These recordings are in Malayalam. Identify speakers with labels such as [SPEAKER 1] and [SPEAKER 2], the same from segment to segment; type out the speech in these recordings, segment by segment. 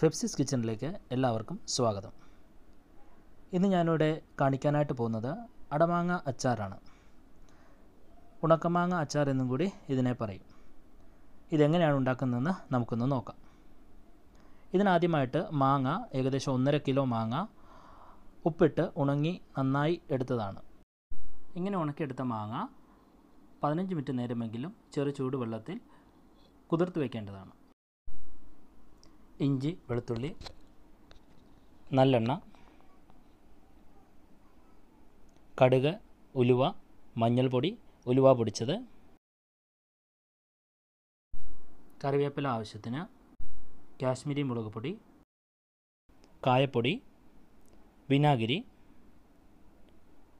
[SPEAKER 1] ഫെപ്സിസ് കിച്ചണിലേക്ക് എല്ലാവർക്കും സ്വാഗതം ഇന്ന് ഞാനിവിടെ കാണിക്കാനായിട്ട് പോകുന്നത് അടമാങ്ങ അച്ചാറാണ് ഉണക്കമാങ്ങ അച്ചാർ എന്നും കൂടി ഇതിനെ പറയും ഇതെങ്ങനെയാണ് ഉണ്ടാക്കുന്നതെന്ന് നമുക്കൊന്ന് നോക്കാം ഇതിനാദ്യമായിട്ട് മാങ്ങ ഏകദേശം ഒന്നര കിലോ മാങ്ങ ഉപ്പിട്ട് ഉണങ്ങി നന്നായി എടുത്തതാണ് ഇങ്ങനെ ഉണക്കിയെടുത്ത മാങ്ങ പതിനഞ്ച് മിനിറ്റ് നേരമെങ്കിലും ചെറു ചൂടുവെള്ളത്തിൽ കുതിർത്ത് വയ്ക്കേണ്ടതാണ് ഇഞ്ചി വെളുത്തുള്ളി നല്ലെണ്ണ കടുക് ഉലുവ മഞ്ഞൾപ്പൊടി ഉലുവ പൊടിച്ചത് കറിവേപ്പില ആവശ്യത്തിന് കാശ്മീരി മുളക് പൊടി കായപ്പൊടി വിനാഗിരി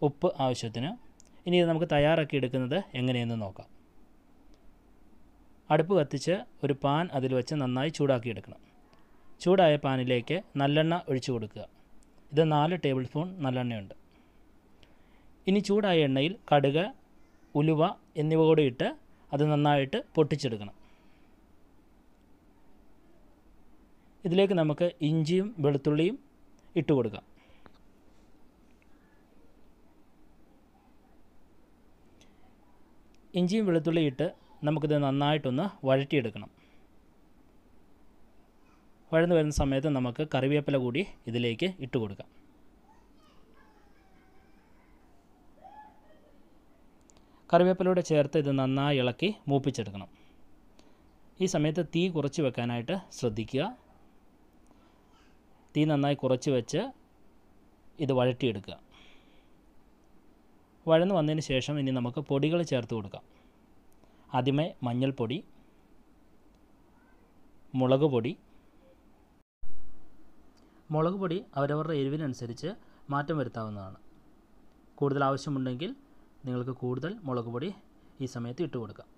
[SPEAKER 1] ഉപ്പ് ആവശ്യത്തിന് ഇനി ഇത് നമുക്ക് തയ്യാറാക്കി എടുക്കുന്നത് എങ്ങനെയെന്ന് നോക്കാം അടുപ്പ് കത്തിച്ച് ഒരു പാൻ അതിൽ വെച്ച് നന്നായി ചൂടാക്കിയെടുക്കണം ചൂടായ പാനിലേക്ക് നല്ലെണ്ണ ഒഴിച്ചു കൊടുക്കുക ഇത് നാല് ടേബിൾ സ്പൂൺ നല്ലെണ്ണയുണ്ട് ഇനി ചൂടായ എണ്ണയിൽ കടുക് ഉലുവ എന്നിവ കൂടെ ഇട്ട് അത് നന്നായിട്ട് പൊട്ടിച്ചെടുക്കണം ഇതിലേക്ക് നമുക്ക് ഇഞ്ചിയും വെളുത്തുള്ളിയും ഇട്ട് കൊടുക്കാം ഇഞ്ചിയും വെളുത്തുള്ളിയും ഇട്ട് നമുക്കിത് നന്നായിട്ടൊന്ന് വഴറ്റിയെടുക്കണം വഴന്ന് വരുന്ന സമയത്ത് നമുക്ക് കറിവേപ്പില കൂടി ഇതിലേക്ക് ഇട്ട് കൊടുക്കാം കറിവേപ്പിലൂടെ ചേർത്ത് ഇത് നന്നായി ഇളക്കി മൂപ്പിച്ചെടുക്കണം ഈ സമയത്ത് തീ കുറച്ച് വെക്കാനായിട്ട് ശ്രദ്ധിക്കുക തീ നന്നായി കുറച്ച് വെച്ച് ഇത് വഴറ്റിയെടുക്കുക വഴന്ന് വന്നതിന് ശേഷം ഇനി നമുക്ക് പൊടികൾ ചേർത്ത് കൊടുക്കാം ആദ്യമേ മഞ്ഞൾപ്പൊടി മുളക് പൊടി മുളക് പൊടി അവരവരുടെ എരിവിനനുസരിച്ച് മാറ്റം വരുത്താവുന്നതാണ് കൂടുതൽ ആവശ്യമുണ്ടെങ്കിൽ നിങ്ങൾക്ക് കൂടുതൽ മുളക് പൊടി ഈ സമയത്ത് ഇട്ട് കൊടുക്കാം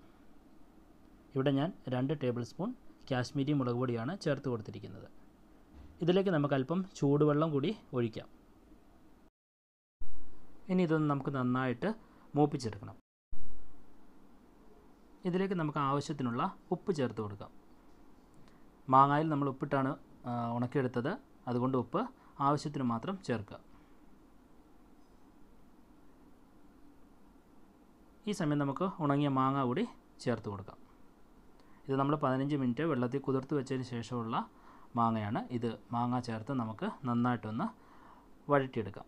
[SPEAKER 1] ഇവിടെ ഞാൻ രണ്ട് ടേബിൾ സ്പൂൺ കാശ്മീരി മുളക് പൊടിയാണ് ചേർത്ത് കൊടുത്തിരിക്കുന്നത് ഇതിലേക്ക് നമുക്ക് അല്പം ചൂടുവെള്ളം കൂടി ഒഴിക്കാം ഇനി ഇതൊന്ന് നമുക്ക് നന്നായിട്ട് മൂപ്പിച്ചെടുക്കണം ഇതിലേക്ക് നമുക്ക് ആവശ്യത്തിനുള്ള ഉപ്പ് ചേർത്ത് കൊടുക്കാം മാങ്ങായിൽ നമ്മൾ ഉപ്പിട്ടാണ് ഉണക്കിയെടുത്തത് അതുകൊണ്ട് ഉപ്പ് ആവശ്യത്തിന് മാത്രം ചേർക്കുക ഈ സമയം നമുക്ക് ഉണങ്ങിയ മാങ്ങ കൂടി ചേർത്ത് കൊടുക്കാം ഇത് നമ്മൾ പതിനഞ്ച് മിനിറ്റ് വെള്ളത്തിൽ കുതിർത്ത് വെച്ചതിന് ശേഷമുള്ള മാങ്ങയാണ് ഇത് മാങ്ങ ചേർത്ത് നമുക്ക് നന്നായിട്ടൊന്ന് വഴറ്റിയെടുക്കാം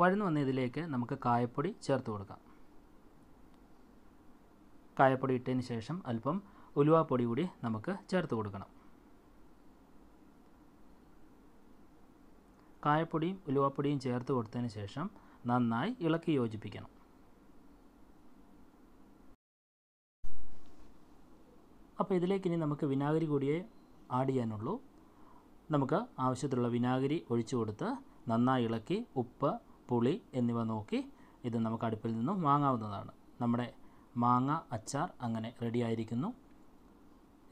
[SPEAKER 1] വഴന്നു വന്ന ഇതിലേക്ക് നമുക്ക് കായപ്പൊടി ചേർത്ത് കൊടുക്കാം കായപ്പൊടി ഇട്ടതിന് ശേഷം അല്പം ഉലുവാപ്പൊടി കൂടി നമുക്ക് ചേർത്ത് കൊടുക്കണം കായപ്പൊടിയും ഉലുവാപ്പൊടിയും ചേർത്ത് കൊടുത്തതിന് ശേഷം നന്നായി ഇളക്കി യോജിപ്പിക്കണം അപ്പോൾ ഇതിലേക്ക് ഇനി നമുക്ക് വിനാഗിരി കൂടിയേ ആഡ് ചെയ്യാനുള്ളൂ നമുക്ക് ആവശ്യത്തിലുള്ള വിനാഗിരി ഒഴിച്ചു കൊടുത്ത് നന്നായി ഇളക്കി ഉപ്പ് പുളി എന്നിവ നോക്കി ഇത് നമുക്ക് അടുപ്പിൽ നിന്നും വാങ്ങാവുന്നതാണ് നമ്മുടെ മാങ്ങ അച്ചാർ അങ്ങനെ റെഡിയായിരിക്കുന്നു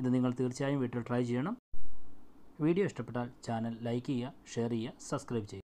[SPEAKER 1] ഇത് നിങ്ങൾ തീർച്ചയായും വീട്ടിൽ ട്രൈ ചെയ്യണം വീഡിയോ ഇഷ്ടപ്പെട്ടാൽ ചാനൽ ലൈക്ക് ചെയ്യുക ഷെയർ ചെയ്യുക സബ്സ്ക്രൈബ് ചെയ്യുക